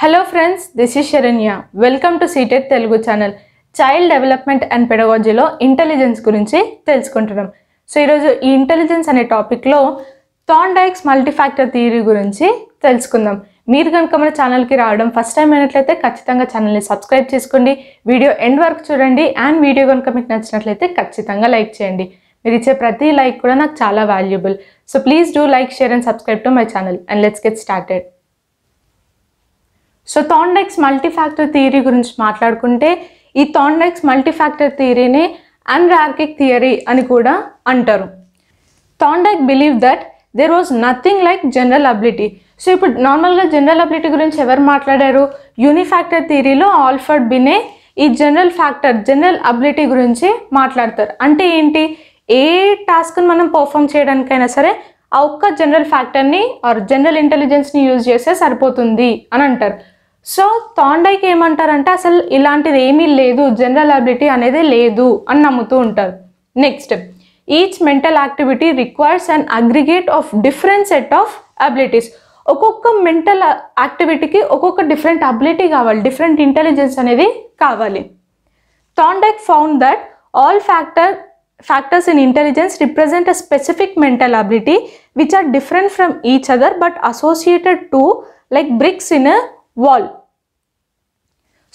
hello friends this is Saranya welcome to CTET Telugu channel child development and పెడగాజీలో intelligence గురించి తెలుసుకుంటున్నాం so ఈరోజు ఈ ఇంటెలిజెన్స్ అనే టాపిక్లో థాండైక్స్ మల్టీఫ్యాక్టర్ థియరీ గురించి తెలుసుకుందాం మీరు కనుక మన ఛానల్కి రావడం ఫస్ట్ టైం అయినట్లయితే ఖచ్చితంగా ఛానల్ని సబ్స్క్రైబ్ చేసుకోండి వీడియో ఎండ్ వరకు చూడండి అండ్ వీడియో కనుక మీకు నచ్చినట్లయితే ఖచ్చితంగా లైక్ చేయండి మీరు ఇచ్చే ప్రతి లైక్ కూడా నాకు చాలా valuable so please do like share and subscribe to my channel and let's get started so Thorndike's multifactor theory గురించి మాట్లాడుకుంటే ఈ థాండెక్స్ మల్టీఫ్యాక్టర్ థియరీని అన్రార్కిక్ థియరీ అని కూడా అంటారు Thorndike believe that there was nothing like general ability so ఇప్పుడు నార్మల్గా జనరల్ అబిలిటీ గురించి ఎవరు మాట్లాడారు యూనిఫ్యాక్టర్ థియరీలో ఆల్ఫర్డ్ బినే ఈ జనరల్ ఫ్యాక్టర్ జనరల్ అబిలిటీ గురించి మాట్లాడతారు అంటే ఏంటి ఏ టాస్క్ని మనం పర్ఫామ్ చేయడానికైనా సరే ఆ ఒక్క జనరల్ ఫ్యాక్టర్ని ఆర్ జనరల్ ఇంటెలిజెన్స్ని యూజ్ చేస్తే సరిపోతుంది అని అంటారు సో తాండైకి ఏమంటారంటే అసలు ఇలాంటిది ఏమీ లేదు జనరల్ అబిలిటీ అనేది లేదు అని నమ్ముతూ ఉంటారు next each mental activity requires and aggregate of different set of abilities ఒక్కొక్క మెంటల్ యాక్టివిటీకి ఒక్కొక్క డిఫరెంట్ అబిలిటీ కావాలి డిఫరెంట్ ఇంటెలిజెన్స్ అనేది కావాలి Thorndike found that all factor factors in intelligence represent a specific mental ability which are different from each other but associated to like bricks in a wall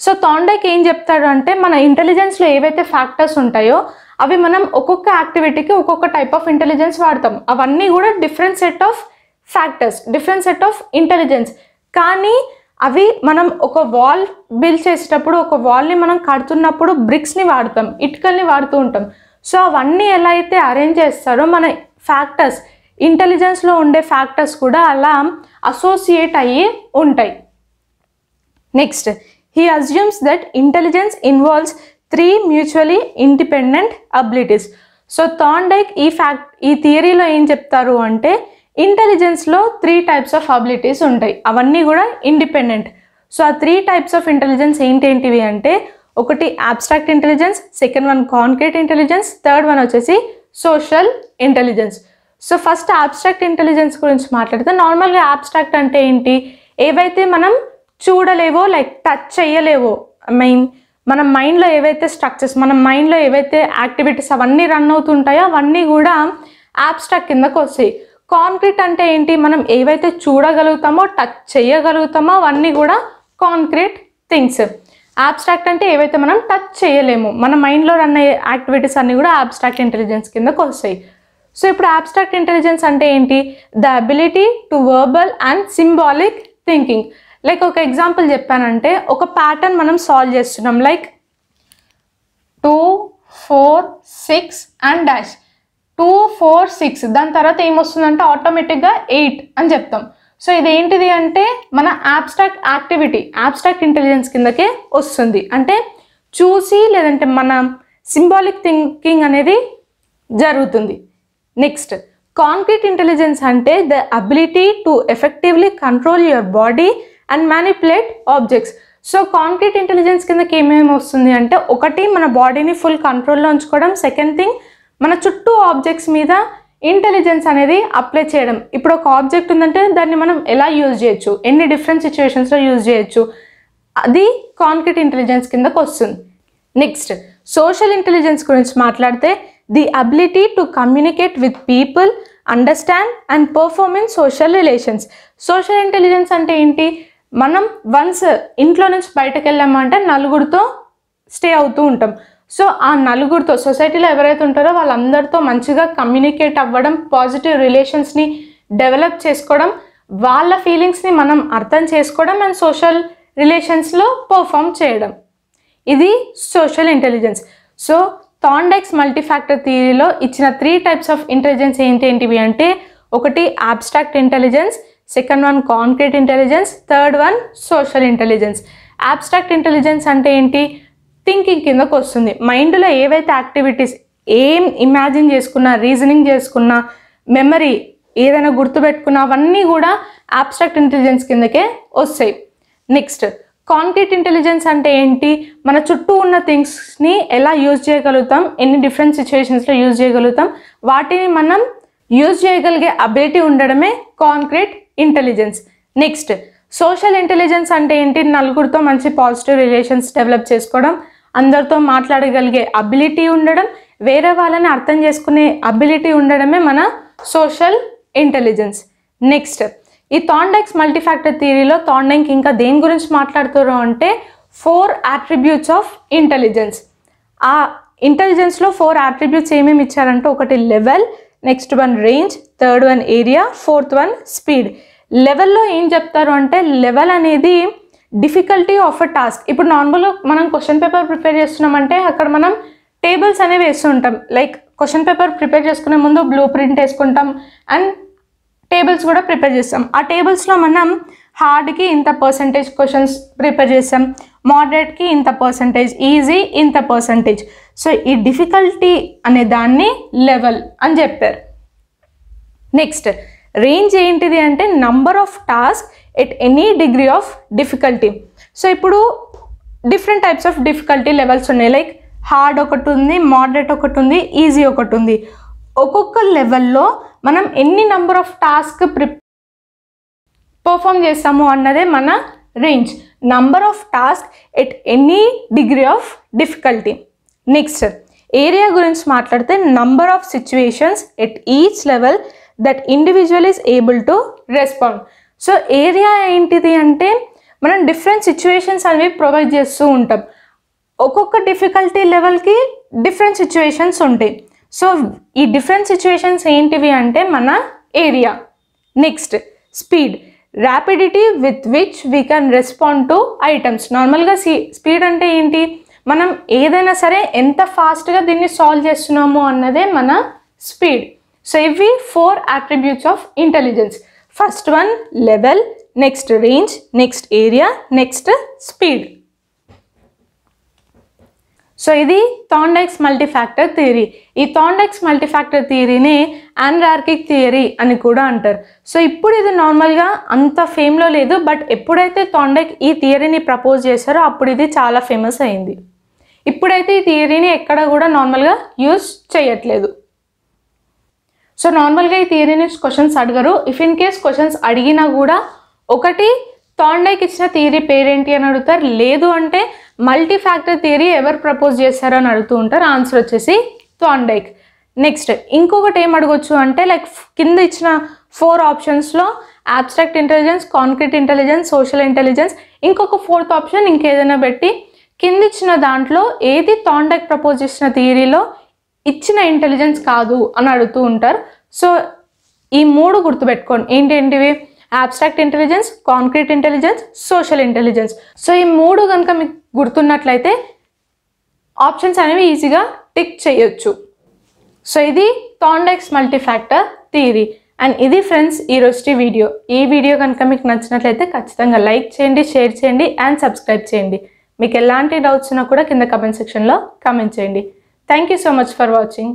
so Thorndike ఏం చెప్తాడు అంటే మన ఇంటెలిజెన్స్లో ఏవైతే factors ఉంటాయో అవి మనం ఒక్కొక్క యాక్టివిటీకి ఒక్కొక్క టైప్ ఆఫ్ ఇంటెలిజెన్స్ వాడతాం అవన్నీ కూడా different set of factors different set of intelligence కానీ అవి మనం ఒక వాల్ బిల్డ్ చేసేటప్పుడు ఒక వాల్ని మనం కడుతున్నప్పుడు బ్రిక్స్ని వాడతాం ఇటుకల్ని వాడుతూ ఉంటాం సో అవన్నీ ఎలా అయితే అరేంజ్ చేస్తారో మన ఫ్యాక్టర్స్ ఇంటెలిజెన్స్లో ఉండే ఫ్యాక్టర్స్ కూడా అలా అసోసియేట్ అయ్యి ఉంటాయి next he assumes that intelligence involves three mutually independent abilities so Thorndike ఈ ఫ్యాక్ట్ ఈ థియరీలో ఏం చెప్తారు అంటే ఇంటెలిజెన్స్లో త్రీ టైప్స్ ఆఫ్ అబిలిటీస్ ఉంటాయి అవన్నీ కూడా ఇండిపెండెంట్ సో ఆ త్రీ టైప్స్ ఆఫ్ ఇంటెలిజెన్స్ ఏంటేంటివి అంటే ఒకటి abstract intelligence second one concrete intelligence third one వచ్చేసి social intelligence so first abstract intelligence గురించి మాట్లాడితే నార్మల్గా అబ్స్ట్రాక్ట్ అంటే ఏంటి ఏవైతే మనం చూడలేవో లైక్ టచ్ చేయలేవో ఐ మీన్ మన మైండ్లో ఏవైతే స్ట్రక్చర్స్ మన మైండ్లో ఏవైతే యాక్టివిటీస్ అవన్నీ రన్ అవుతుంటాయో అవన్నీ కూడా యాబ్స్ట్రాక్ట్ కిందకు వస్తాయి కాంక్రీట్ అంటే ఏంటి మనం ఏవైతే చూడగలుగుతామో టచ్ చేయగలుగుతామో అవన్నీ కూడా కాంక్రీట్ థింగ్స్ ఆబ్స్ట్రాక్ట్ అంటే ఏవైతే మనం టచ్ చేయలేము మన మైండ్లో రన్ అయ్యే యాక్టివిటీస్ అన్నీ కూడా ఆబ్స్ట్రాక్ట్ ఇంటెలిజెన్స్ కిందకు వస్తాయి సో ఇప్పుడు ఆబ్స్ట్రాక్ట్ ఇంటెలిజెన్స్ అంటే ఏంటి the ability to verbal and symbolic thinking like ఒక ఎగ్జాంపుల్ చెప్పానంటే ఒక ప్యాటర్న్ మనం సాల్వ్ చేస్తున్నాం like two four six and dash two four six దాని తర్వాత ఏమొస్తుందంటే ఆటోమేటిక్గా ఎయిట్ అని చెప్తాం సో ఇది ఏంటిది అంటే మన ఆబ్స్ట్రాక్ట్ యాక్టివిటీ ఆబ్స్ట్రాక్ట్ ఇంటెలిజెన్స్ కిందకే వస్తుంది అంటే చూసి లేదంటే మన సింబాలిక్ థింకింగ్ అనేది జరుగుతుంది నెక్స్ట్ కాంక్రీట్ ఇంటెలిజెన్స్ అంటే the ability to effectively control your body and manipulate objects so concrete intelligence కిందకి ఏమేమి వస్తుంది అంటే ఒకటి మన బాడీని ఫుల్ కంట్రోల్లో ఉంచుకోవడం సెకండ్ థింగ్ మన చుట్టూ ఆబ్జెక్ట్స్ మీద ఇంటెలిజెన్స్ అనేది అప్లై చేయడం ఇప్పుడు ఒక ఆబ్జెక్ట్ ఉందంటే దాన్ని మనం ఎలా యూజ్ చేయొచ్చు ఎన్ని డిఫరెంట్ సిచ్యువేషన్స్లో యూజ్ చేయొచ్చు అది కాంక్రీట్ ఇంటెలిజెన్స్ కిందకు వస్తుంది నెక్స్ట్ సోషల్ ఇంటెలిజెన్స్ గురించి మాట్లాడితే the ability to communicate with people understand and perform in social relations social intelligence అంటే ఏంటి మనం వన్స్ ఇంట్లో నుంచి బయటకు వెళ్ళామంటే నలుగురితో స్టే అవుతూ ఉంటాం సో ఆ నలుగురితో సొసైటీలో ఎవరైతే ఉంటారో వాళ్ళందరితో మంచిగా కమ్యూనికేట్ అవ్వడం పాజిటివ్ రిలేషన్స్ని డెవలప్ చేసుకోవడం వాళ్ళ ఫీలింగ్స్ని మనం అర్థం చేసుకోవడం అండ్ సోషల్ రిలేషన్స్లో పర్ఫామ్ చేయడం ఇది social intelligence so Thorndike's factor థియరీలో ఇచ్చిన త్రీ టైప్స్ ఆఫ్ ఇంటెలిజెన్స్ ఏంటేంటివి అంటే ఒకటి abstract intelligence second one concrete intelligence third one social intelligence abstract intelligence అంటే ఏంటి థింకింగ్ కిందకు వస్తుంది మైండ్లో ఏవైతే యాక్టివిటీస్ ఏం ఇమాజిన్ చేసుకున్నా రీజనింగ్ చేసుకున్నా మెమరీ ఏదైనా గుర్తుపెట్టుకున్నా అవన్నీ కూడా అబ్స్ట్రాక్ట్ ఇంటెలిజెన్స్ కిందకే వస్తాయి నెక్స్ట్ కాంక్రీట్ ఇంటెలిజెన్స్ అంటే ఏంటి మన చుట్టూ ఉన్న థింగ్స్ని ఎలా యూజ్ చేయగలుగుతాం ఎన్ని డిఫరెంట్ సిచ్యువేషన్స్లో యూజ్ చేయగలుగుతాం వాటిని మనం యూజ్ చేయగలిగే అబిలిటీ ఉండడమే concrete intelligence next social intelligence అంటే ఏంటి నలుగురితో మంచి పాజిటివ్ రిలేషన్స్ డెవలప్ చేసుకోవడం అందరితో మాట్లాడగలిగే అబిలిటీ ఉండడం వేరే వాళ్ళని అర్థం చేసుకునే అబిలిటీ ఉండడమే మన సోషల్ ఇంటెలిజెన్స్ నెక్స్ట్ ఈ థాండెక్స్ మల్టీఫ్యాక్టర్ థియరీలో థాండెంక్ ఇంకా దేని గురించి మాట్లాడుతారో అంటే ఫోర్ అట్రిబ్యూట్స్ ఆఫ్ ఇంటెలిజెన్స్ ఆ ఇంటెలిజెన్స్లో ఫోర్ అట్రిబ్యూట్స్ ఏమేమి ఇచ్చారంటే ఒకటి level next one range third one area fourth one speed లెవెల్లో ఏం చెప్తారు అంటే లెవెల్ అనేది డిఫికల్టీ ఆఫ్ అ టాస్క్ ఇప్పుడు నార్మల్గా మనం క్వశ్చన్ పేపర్ ప్రిపేర్ చేస్తున్నామంటే అక్కడ మనం టేబుల్స్ అనేవి వేస్తుంటాం లైక్ క్వశ్చన్ పేపర్ ప్రిపేర్ చేసుకునే ముందు బ్లూ ప్రింట్ వేసుకుంటాం అండ్ టేబుల్స్ కూడా ప్రిపేర్ చేస్తాం ఆ టేబుల్స్లో మనం హార్డ్కి ఇంత పర్సంటేజ్ క్వశ్చన్స్ ప్రిపేర్ చేసాం మోడరేట్కి ఇంత పర్సంటేజ్ ఈజీ ఇంత పర్సంటేజ్ సో ఈ డిఫికల్టీ అనే దాన్ని లెవెల్ అని చెప్పారు నెక్స్ట్ రేంజ్ ఏంటిది అంటే number of task at any degree of difficulty so ఇప్పుడు different types of difficulty levels ఉన్నాయి లైక్ హార్డ్ ఒకటి ఉంది మోడరేట్ ఒకటి ఉంది ఈజీ ఒకటి ఉంది ఒక్కొక్క లెవెల్లో మనం ఎన్ని number of task pre perform చేస్తాము అన్నదే మన range number of task at any degree of difficulty next area గురించి మాట్లాడితే number of situations at each level that individual is able to respond so area ఏంటిది అంటే మనం డిఫరెంట్ సిచ్యువేషన్స్ అనేవి provide చేస్తూ ఉంటాం ఒక్కొక్క డిఫికల్టీ లెవెల్కి డిఫరెంట్ సిచ్యువేషన్స్ ఉంటాయి సో ఈ డిఫరెంట్ సిచ్యువేషన్స్ ఏంటివి అంటే మన area next speed rapidity with which we can respond to items నార్మల్గా సీ స్పీడ్ అంటే ఏంటి మనం ఏదైనా సరే ఎంత ఫాస్ట్గా దీన్ని సాల్వ్ చేస్తున్నాము అన్నదే మన స్పీడ్ సో ఇవి four attributes of intelligence first one level next range next area next speed so ఇది థాండైక్స్ మల్టీఫ్యాక్టర్ థియరీ ఈ థాండైక్స్ మల్టీఫ్యాక్టర్ థియరీని అన్రార్కిక్ థియరీ అని కూడా అంటారు సో ఇప్పుడు ఇది నార్మల్గా అంత ఫేమ్లో లేదు బట్ ఎప్పుడైతే థాండైక్ ఈ థియరీని ప్రపోజ్ చేశారో అప్పుడు ఇది చాలా ఫేమస్ అయింది ఇప్పుడైతే ఈ థియరీని ఎక్కడ కూడా నార్మల్గా యూజ్ చేయట్లేదు సో నార్మల్గా ఈ థియరీని క్వశ్చన్స్ అడగరు ఇఫ్ ఇన్ కేస్ క్వశ్చన్స్ అడిగినా కూడా ఒకటి థాండెక్ ఇచ్చిన థియరీ పేరేంటి అని అడుగుతారు లేదు అంటే మల్టీ ఫ్యాక్టర్ థియరీ ఎవరు ప్రపోజ్ చేశారో అని అడుగుతూ ఉంటారు ఆన్సర్ వచ్చేసి థాండైక్ నెక్స్ట్ ఇంకొకటి ఏం అడగొచ్చు అంటే లైక్ కింద ఇచ్చిన ఫోర్ ఆప్షన్స్లో abstract intelligence concrete intelligence social intelligence ఇంకొక ఫోర్త్ ఆప్షన్ ఇంకేదైనా పెట్టి కింద ఇచ్చిన దాంట్లో ఏది థాండైక్ ప్రపోజ్ చేసిన థియరీలో ఇచ్చిన ఇంటెలిజెన్స్ కాదు అని అడుగుతూ ఉంటారు సో ఈ మూడు గుర్తుపెట్టుకోండి ఏంటేంటివి abstract intelligence concrete intelligence social intelligence so ఈ మూడు కనుక మీకు గుర్తున్నట్లయితే ఆప్షన్స్ అనేవి ఈజీగా టిక్ చేయొచ్చు సో ఇది థాండెక్స్ ఫ్యాక్టర్ థియరీ అండ్ ఇది ఫ్రెండ్స్ ఈరోజుటి వీడియో ఈ వీడియో కనుక మీకు నచ్చినట్లయితే ఖచ్చితంగా లైక్ చేయండి షేర్ చేయండి అండ్ సబ్స్క్రైబ్ చేయండి మీకు ఎలాంటి డౌట్స్ ఉన్నా కూడా కింద కమెంట్ సెక్షన్లో కమెంట్ చేయండి thank you so much for watching